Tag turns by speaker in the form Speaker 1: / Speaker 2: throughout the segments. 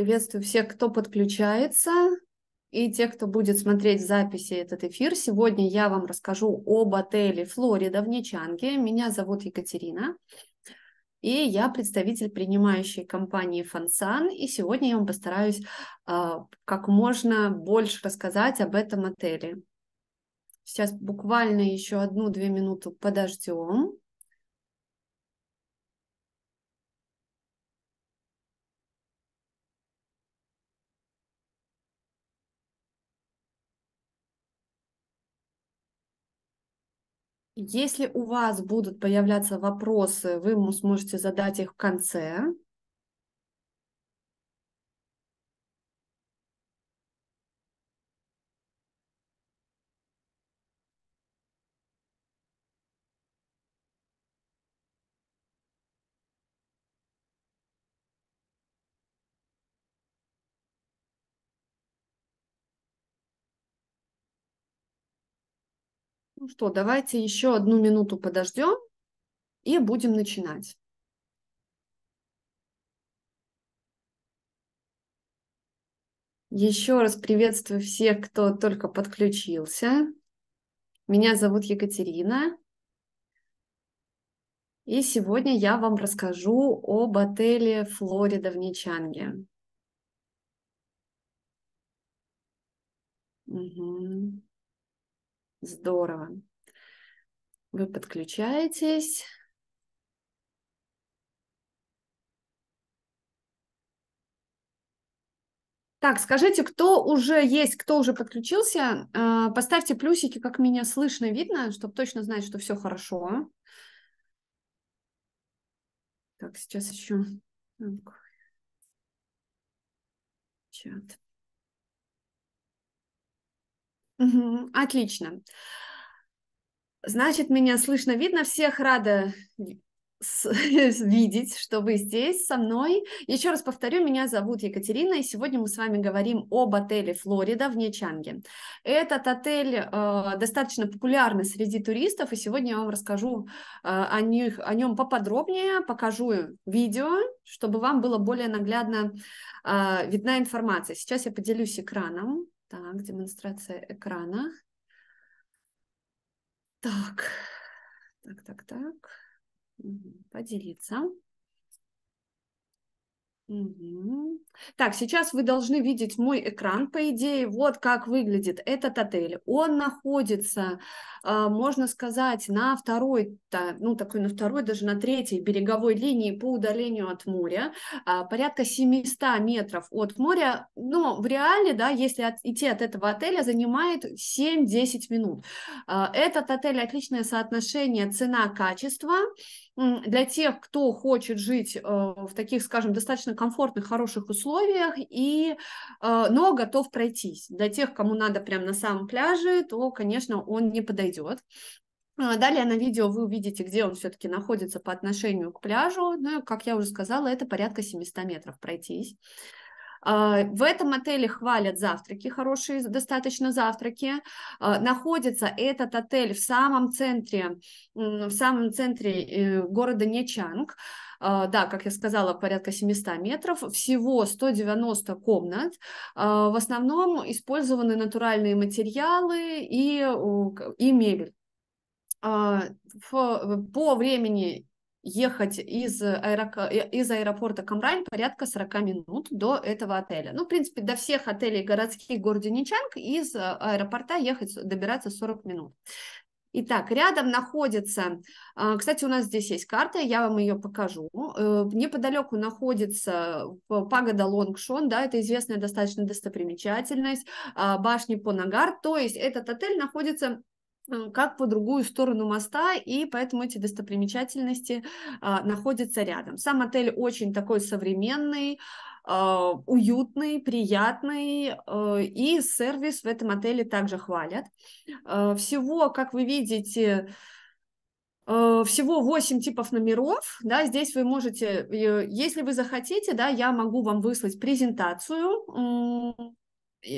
Speaker 1: Приветствую всех, кто подключается и тех, кто будет смотреть записи этот эфир. Сегодня я вам расскажу об отеле «Флорида» в Нечанге. Меня зовут Екатерина, и я представитель принимающей компании «Фансан». И сегодня я вам постараюсь а, как можно больше рассказать об этом отеле. Сейчас буквально еще одну-две минуты подождем. Если у вас будут появляться вопросы, вы сможете задать их в конце. Ну что, давайте еще одну минуту подождем и будем начинать. Еще раз приветствую всех, кто только подключился. Меня зовут Екатерина. И сегодня я вам расскажу об отеле «Флорида» в Нечанге. Угу. Здорово. Вы подключаетесь. Так, скажите, кто уже есть, кто уже подключился, а, поставьте плюсики, как меня слышно видно, чтобы точно знать, что все хорошо. Так, сейчас еще чат отлично. Значит, меня слышно, видно. Всех рада видеть, что вы здесь со мной. Еще раз повторю, меня зовут Екатерина, и сегодня мы с вами говорим об отеле «Флорида» в Нечанге. Этот отель э, достаточно популярный среди туристов, и сегодня я вам расскажу э, о, них, о нем поподробнее, покажу видео, чтобы вам было более наглядно э, видна информация. Сейчас я поделюсь экраном. Так, демонстрация экрана. Так, так, так, так. Поделиться. Так, сейчас вы должны видеть мой экран, по идее. Вот как выглядит этот отель. Он находится, а, можно сказать, на второй, ну такой на второй, даже на третьей береговой линии по удалению от моря, а, порядка 700 метров от моря. Но в реале, да, если от, идти от этого отеля, занимает 7-10 минут. А, этот отель отличное соотношение цена-качество для тех, кто хочет жить э, в таких, скажем, достаточно комфортных, хороших условиях, и, э, но готов пройтись. Для тех, кому надо прямо на самом пляже, то, конечно, он не подойдет. А, далее на видео вы увидите, где он все-таки находится по отношению к пляжу. Ну, как я уже сказала, это порядка 700 метров пройтись. А, в этом отеле хвалят завтраки, хорошие достаточно завтраки. А, находится этот отель в самом центре, в самом центре э, города Нечанг. А, да, как я сказала, порядка 700 метров, всего 190 комнат. В основном использованы натуральные материалы и, э, и мебель э, по времени ехать из, аэрока... Э, из аэропорта Камрайн порядка 40 минут до этого отеля. Ну, в принципе, до всех отелей городских Гординичанг из э, аэропорта ехать, э, добираться 40 минут. Итак, рядом находится, кстати, у нас здесь есть карта, я вам ее покажу. Неподалеку находится пагода Лонгшон, да, это известная достаточно достопримечательность, башни Понагар, то есть этот отель находится Э, как по другую сторону моста, и поэтому эти достопримечательности а, находятся рядом. Сам отель очень такой современный, а, уютный, приятный, а, и сервис в этом отеле также хвалят. А, всего, как вы видите, всего 8 типов номеров, да, здесь вы можете, если вы захотите, да, я могу вам выслать презентацию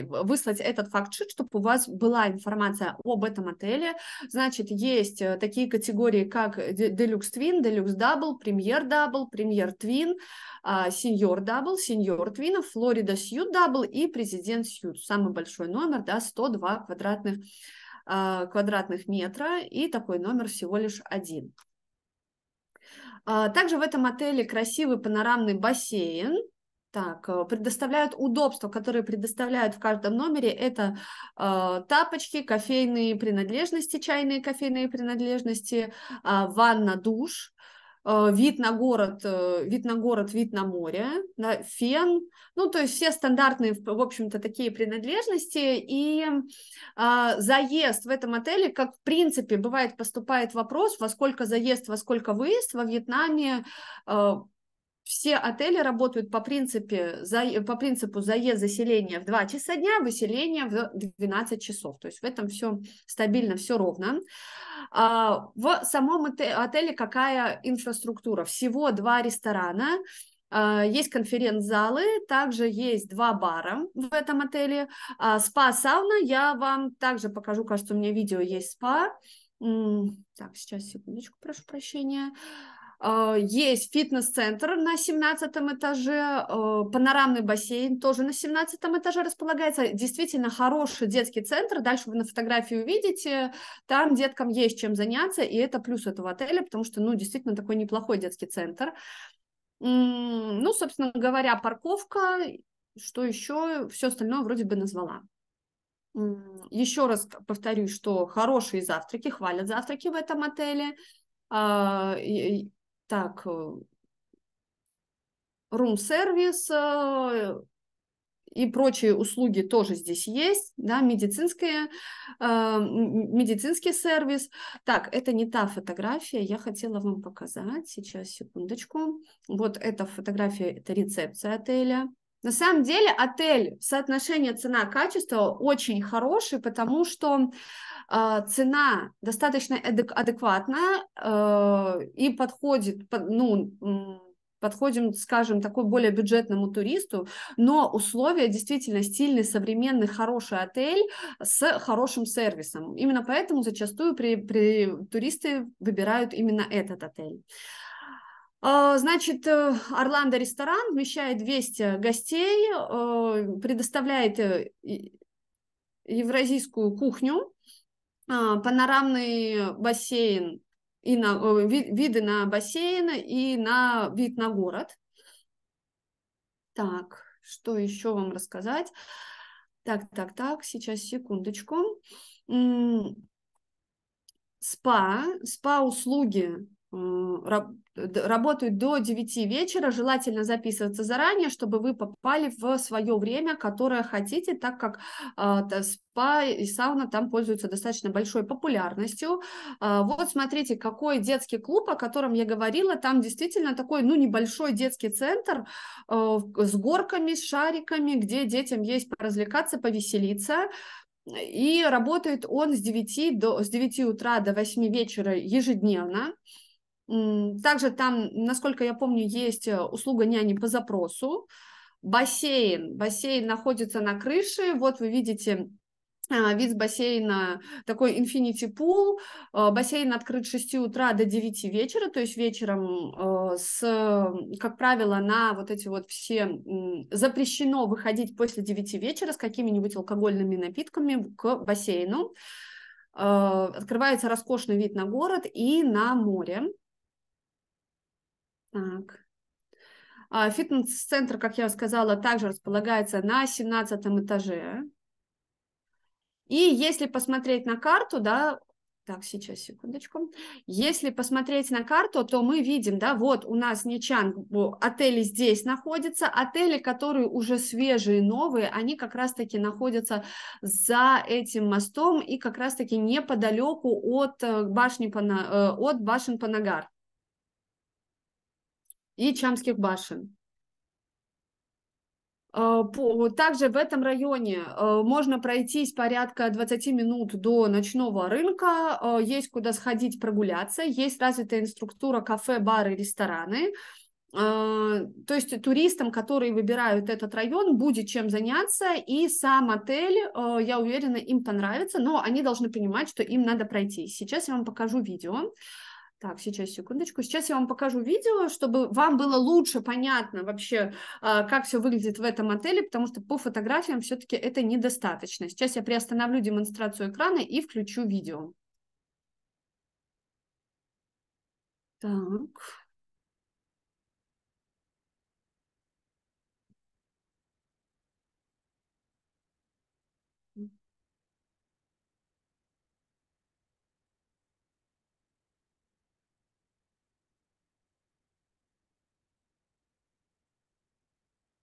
Speaker 1: выслать этот факт-шит, чтобы у вас была информация об этом отеле. Значит, есть э, такие категории, как Deluxe Twin, Deluxe Double, Premier Double, Premier Twin, а, Senior Double, Senior Twin, Florida Suite Double и Президент Suite. Самый большой номер, да, 102 квадратных, а, квадратных метра, и такой номер всего лишь один. А, также в этом отеле красивый панорамный бассейн, так, э, предоставляют удобства, которые предоставляют в каждом номере, это э, тапочки, кофейные принадлежности, чайные кофейные принадлежности, э, ванна, душ, э, вид на город, э, вид на город, вид на море, да, фен, ну то есть все стандартные, в общем-то, такие принадлежности и э, заезд в этом отеле, как в принципе бывает поступает вопрос, во сколько заезд, во сколько выезд во Вьетнаме. Э, все отели работают по, принципе, за, по принципу заезд заселения в 2 часа дня, выселение в 12 часов. То есть в этом все стабильно, все ровно. А, в самом отеле какая инфраструктура? Всего два ресторана, а, есть конференц-залы, также есть два бара в этом отеле, а, спа-сауна, я вам также покажу, кажется, у меня видео есть спа, так, сейчас, секундочку, прошу прощения, а, есть фитнес-центр на 17 этаже, а, панорамный бассейн тоже на 17 этаже располагается. Действительно хороший детский центр, дальше вы на фотографии увидите, там деткам есть чем заняться, и это плюс этого отеля, потому что, ну, действительно такой неплохой детский центр. Ну, собственно говоря, парковка, что еще, все остальное вроде бы назвала. Еще раз повторюсь, что хорошие завтраки, хвалят завтраки в этом отеле а, так, рум-сервис э, э, и прочие услуги тоже здесь есть, да, медицинские, э, медицинский сервис. Так, это не та фотография, я хотела вам показать, сейчас, секундочку. Вот эта фотография, это рецепция отеля, на самом деле отель, в соотношении цена-качество очень хороший, потому что э, цена достаточно адекватна э, и подходит, под, ну, подходим, скажем, такой более бюджетному туристу, но условия действительно стильный, современный, хороший отель с хорошим сервисом. Именно поэтому зачастую при, при, туристы выбирают именно этот отель. А, значит, э, Орландо ресторан вмещает 200 гостей, э, предоставляет э, евразийскую кухню, а, панорамный бассейн и на, виды на бассейн и на вид на город. Так, что еще вам рассказать? Так, так, так, сейчас секундочку. Спа, спа-услуги работают до 9 вечера, желательно записываться заранее, чтобы вы попали в свое время, которое хотите, так как э, спа и сауна там пользуются достаточно большой популярностью. Э, вот смотрите, какой детский клуб, о котором я говорила, там действительно такой, ну, небольшой детский центр э, с горками, с шариками, где детям есть поразвлекаться, повеселиться, и работает он с 9, до, с 9 утра до 8 вечера ежедневно. Также там, насколько я помню, есть э, услуга няни по запросу. Бассейн. Бассейн находится на крыше. Вот вы видите а, вид с бассейна, такой infinity pool, э, бассейн открыт с 6 утра до 9 вечера, то есть вечером, э, с, как правило, на вот эти вот все запрещено выходить после 9 вечера с какими-нибудь алкогольными напитками к бассейну. Открывается роскошный вид на город и на море. Так. А, фитнес-центр, как я сказала, также располагается на 17 этаже. И если посмотреть на карту, да, так, сейчас, секундочку. Если посмотреть на карту, то мы видим, да, вот у нас Нечан, отели здесь находятся, отели, которые уже свежие, новые, они как раз-таки находятся за этим мостом и как раз-таки неподалеку от э, башни, э, от башен Панагар и Чамских башен. Э, также в этом районе э, можно пройтись порядка 20 минут до ночного рынка, э, есть куда сходить прогуляться, есть развитая инструктура кафе, бары, рестораны. То есть туристам, которые выбирают этот район, будет чем заняться, и сам отель, я уверена, им понравится, но они должны понимать, что им надо пройтись. Сейчас я вам покажу видео. Так, сейчас, секундочку. Сейчас я вам покажу видео, чтобы вам было лучше понятно вообще, а, как все выглядит в этом отеле, потому что по фотографиям все-таки это недостаточно. Сейчас я приостановлю демонстрацию экрана и включу видео. Так.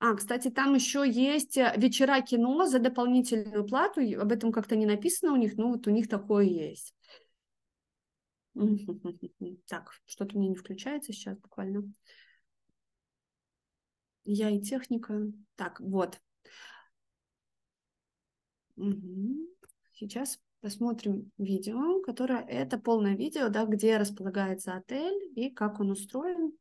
Speaker 1: А, кстати, там еще есть э, вечера кино за дополнительную плату. Об этом как-то не написано у них, но вот у них такое есть. Так, что-то мне не включается сейчас буквально. Я и техника. Так, вот. Сейчас посмотрим видео, которое это полное видео, да, где располагается отель и как он устроен.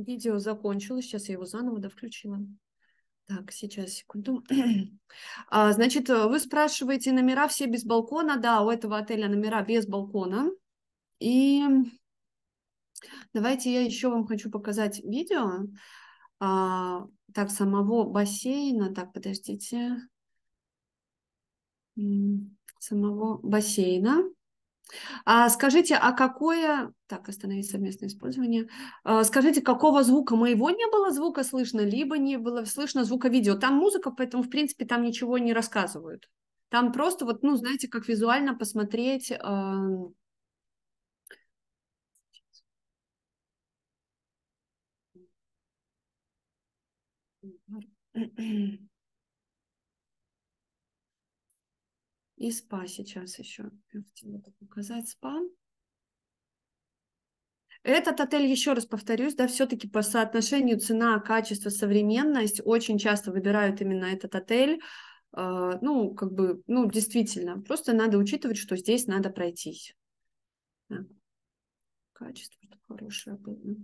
Speaker 1: Видео закончилось, сейчас я его заново довключила. Так, сейчас, секунду. А, значит, э, вы спрашиваете, номера все без балкона? Да, у этого отеля номера без балкона. И давайте я еще вам хочу показать видео. А, так, самого бассейна. Так, подождите. Самого бассейна. А скажите, а какое... Так, остановить совместное использование. А скажите, какого звука моего не было звука слышно, либо не было слышно звука видео. Там музыка, поэтому, в принципе, там ничего не рассказывают. Там просто вот, ну, знаете, как визуально посмотреть... Mm-hmm. И спа сейчас еще. Я хотела показать спа. Этот отель, еще раз повторюсь, да, все-таки по соотношению цена, качество, современность очень часто выбирают именно этот отель. А, ну, как бы, ну, действительно, просто надо учитывать, что здесь надо пройтись. Да. Качество хорошее было.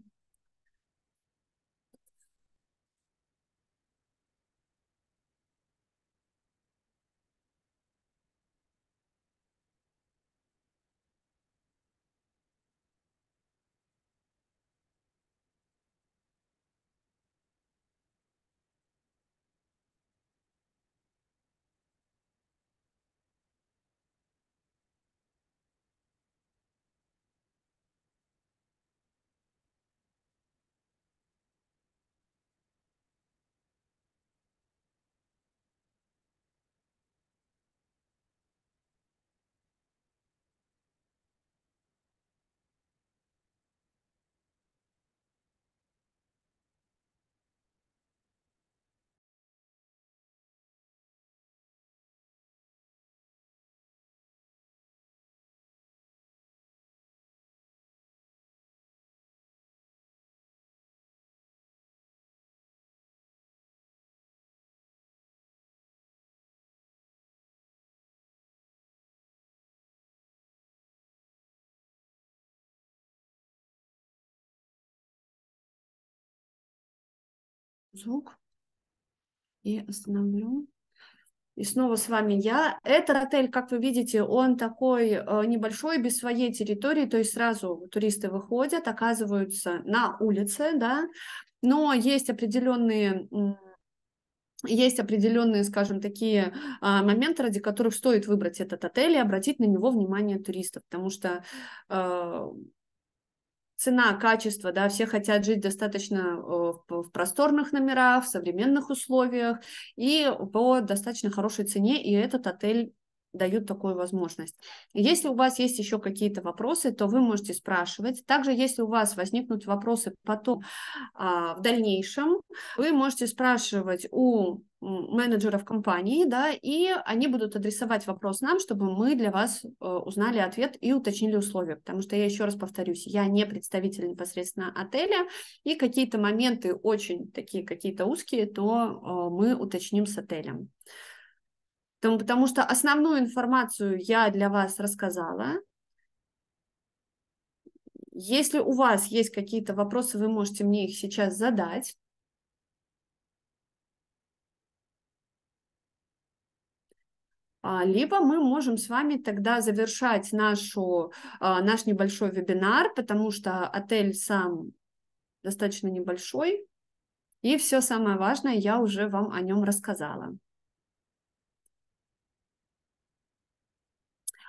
Speaker 1: звук и остановлю. И снова с вами я. Этот отель, как вы видите, он такой э, небольшой, без своей территории, то есть сразу туристы выходят, оказываются на улице, да, но есть определенные есть определенные, скажем, такие а, моменты, ради которых стоит выбрать этот отель и обратить на него внимание туристов, потому что э, цена, качество, да, все хотят жить достаточно э, в просторных номерах, в современных условиях и по достаточно хорошей цене, и этот отель дают такую возможность. Если у вас есть еще какие-то вопросы, то вы можете спрашивать. Также, если у вас возникнут вопросы потом, а, в дальнейшем, вы можете спрашивать у менеджеров компании, да, и они будут адресовать вопрос нам, чтобы мы для вас э, узнали ответ и уточнили условия, потому что я еще раз повторюсь, я не представитель непосредственно отеля, и какие-то моменты очень такие какие-то узкие, то э, мы уточним с отелем. Потому, потому что основную информацию я для вас рассказала. Если у вас есть какие-то вопросы, вы можете мне их сейчас задать. А, либо мы можем с вами тогда завершать нашу, а, наш небольшой вебинар, потому что отель сам достаточно небольшой, и все самое важное я уже вам о нем рассказала.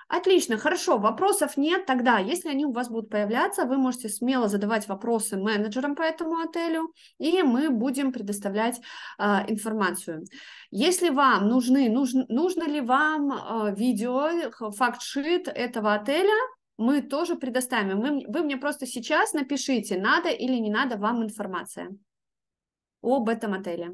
Speaker 1: Отлично, хорошо, вопросов нет. Тогда, если они у вас будут появляться, вы можете смело задавать вопросы менеджерам по этому отелю, и мы будем предоставлять э, информацию. Если вам нужны, нужно, нужно ли вам э, видео, факт-шит этого отеля, мы тоже предоставим. Вы, вы мне просто сейчас напишите, надо или не надо вам информация об этом отеле.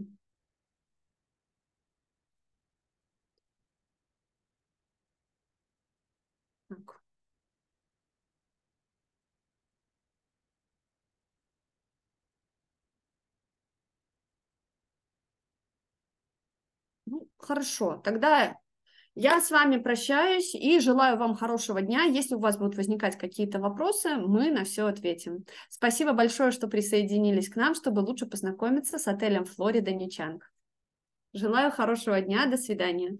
Speaker 1: Хорошо, тогда я с вами прощаюсь и желаю вам хорошего дня. Если у вас будут возникать какие-то вопросы, мы на все ответим. Спасибо большое, что присоединились к нам, чтобы лучше познакомиться с отелем Флорида Ничанг. Желаю хорошего дня, до свидания.